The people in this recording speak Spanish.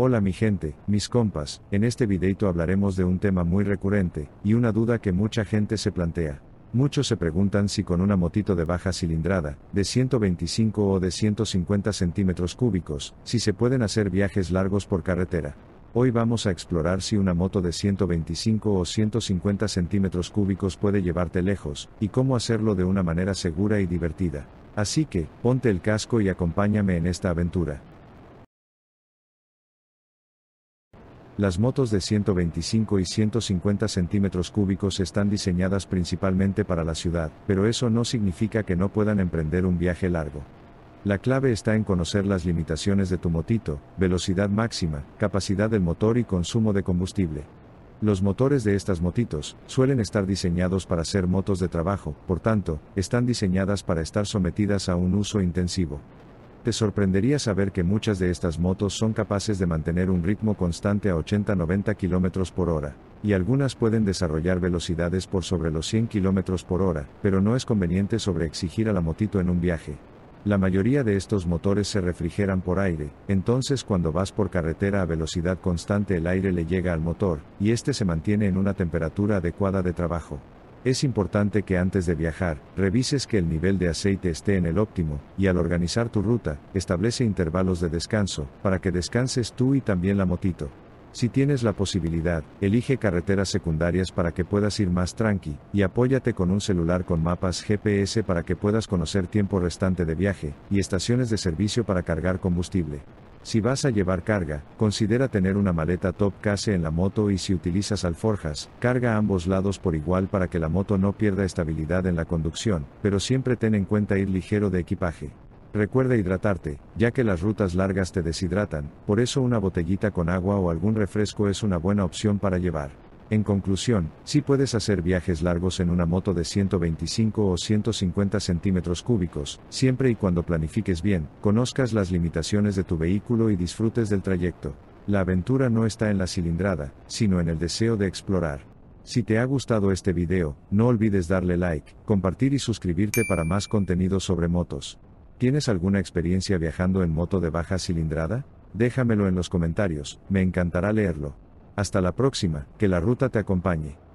Hola mi gente, mis compas, en este videito hablaremos de un tema muy recurrente, y una duda que mucha gente se plantea. Muchos se preguntan si con una motito de baja cilindrada, de 125 o de 150 centímetros cúbicos, si se pueden hacer viajes largos por carretera. Hoy vamos a explorar si una moto de 125 o 150 centímetros cúbicos puede llevarte lejos, y cómo hacerlo de una manera segura y divertida. Así que, ponte el casco y acompáñame en esta aventura. Las motos de 125 y 150 centímetros cúbicos están diseñadas principalmente para la ciudad, pero eso no significa que no puedan emprender un viaje largo. La clave está en conocer las limitaciones de tu motito, velocidad máxima, capacidad del motor y consumo de combustible. Los motores de estas motitos suelen estar diseñados para ser motos de trabajo, por tanto, están diseñadas para estar sometidas a un uso intensivo. Te sorprendería saber que muchas de estas motos son capaces de mantener un ritmo constante a 80-90 km por hora, y algunas pueden desarrollar velocidades por sobre los 100 km por hora, pero no es conveniente sobreexigir a la motito en un viaje. La mayoría de estos motores se refrigeran por aire, entonces cuando vas por carretera a velocidad constante el aire le llega al motor, y este se mantiene en una temperatura adecuada de trabajo. Es importante que antes de viajar, revises que el nivel de aceite esté en el óptimo, y al organizar tu ruta, establece intervalos de descanso, para que descanses tú y también la motito. Si tienes la posibilidad, elige carreteras secundarias para que puedas ir más tranqui, y apóyate con un celular con mapas GPS para que puedas conocer tiempo restante de viaje, y estaciones de servicio para cargar combustible. Si vas a llevar carga, considera tener una maleta top case en la moto y si utilizas alforjas, carga ambos lados por igual para que la moto no pierda estabilidad en la conducción, pero siempre ten en cuenta ir ligero de equipaje. Recuerda hidratarte, ya que las rutas largas te deshidratan, por eso una botellita con agua o algún refresco es una buena opción para llevar. En conclusión, si sí puedes hacer viajes largos en una moto de 125 o 150 centímetros cúbicos, siempre y cuando planifiques bien, conozcas las limitaciones de tu vehículo y disfrutes del trayecto. La aventura no está en la cilindrada, sino en el deseo de explorar. Si te ha gustado este video, no olvides darle like, compartir y suscribirte para más contenido sobre motos. ¿Tienes alguna experiencia viajando en moto de baja cilindrada? Déjamelo en los comentarios, me encantará leerlo. Hasta la próxima, que la ruta te acompañe.